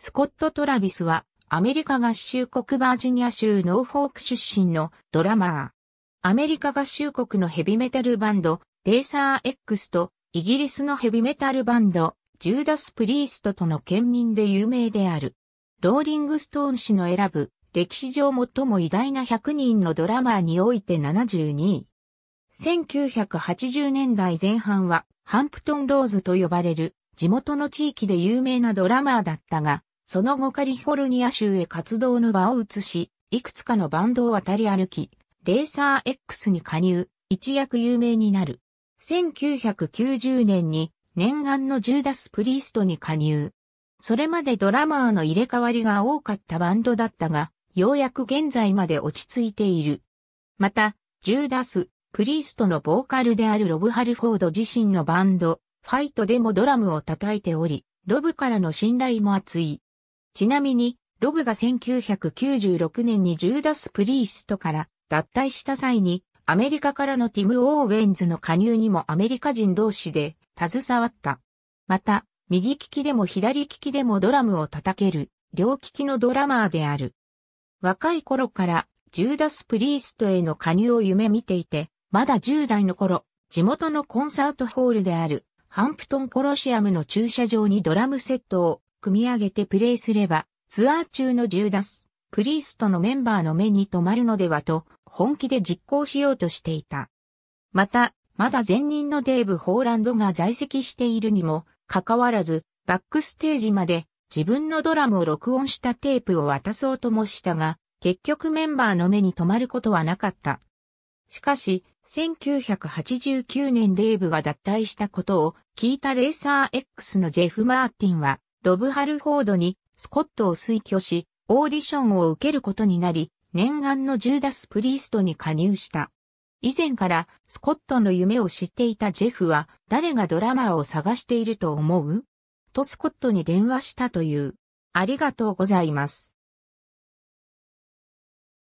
スコット・トラビスは、アメリカ合衆国バージニア州ノーフォーク出身のドラマー。アメリカ合衆国のヘビメタルバンド、レーサー X と、イギリスのヘビメタルバンド、ジューダス・プリーストとの兼任で有名である。ローリングストーン氏の選ぶ、歴史上最も偉大な100人のドラマーにおいて72位。1980年代前半は、ハンプトン・ローズと呼ばれる、地元の地域で有名なドラマーだったが、その後カリフォルニア州へ活動の場を移し、いくつかのバンドを渡り歩き、レーサー X に加入、一躍有名になる。1990年に念願のジューダス・プリーストに加入。それまでドラマーの入れ替わりが多かったバンドだったが、ようやく現在まで落ち着いている。また、ジューダス・プリーストのボーカルであるロブ・ハルフォード自身のバンド、ファイトでもドラムを叩いており、ロブからの信頼も厚い。ちなみに、ロブが1996年にジューダス・プリーストから脱退した際に、アメリカからのティム・オーウェンズの加入にもアメリカ人同士で携わった。また、右利きでも左利きでもドラムを叩ける、両利きのドラマーである。若い頃からジューダス・プリーストへの加入を夢見ていて、まだ10代の頃、地元のコンサートホールであるハンプトンコロシアムの駐車場にドラムセットを組み上げてプレイすれば、ツアー中のジューダス、プリーストのメンバーの目に留まるのではと、本気で実行しようとしていた。また、まだ前任のデーブ・ホーランドが在籍しているにも、かかわらず、バックステージまで自分のドラムを録音したテープを渡そうともしたが、結局メンバーの目に留まることはなかった。しかし、1989年デーブが脱退したことを聞いたレーサー X のジェフ・マーティンは、ロブ・ハルフォードにスコットを推挙し、オーディションを受けることになり、念願のジューダス・プリーストに加入した。以前からスコットの夢を知っていたジェフは誰がドラマーを探していると思うとスコットに電話したという。ありがとうございます。